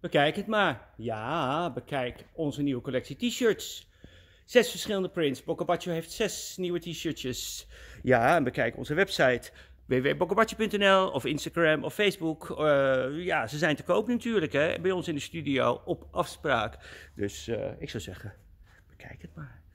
Bekijk het maar. Ja, bekijk onze nieuwe collectie t-shirts. Zes verschillende prints. Bocabacho heeft zes nieuwe t-shirtjes. Ja, en bekijk onze website www.bokkebatje.nl of Instagram of Facebook. Eh, ja, ze zijn te koop natuurlijk hè, bij ons in de studio op afspraak. Dus eh, ik zou zeggen, bekijk het maar.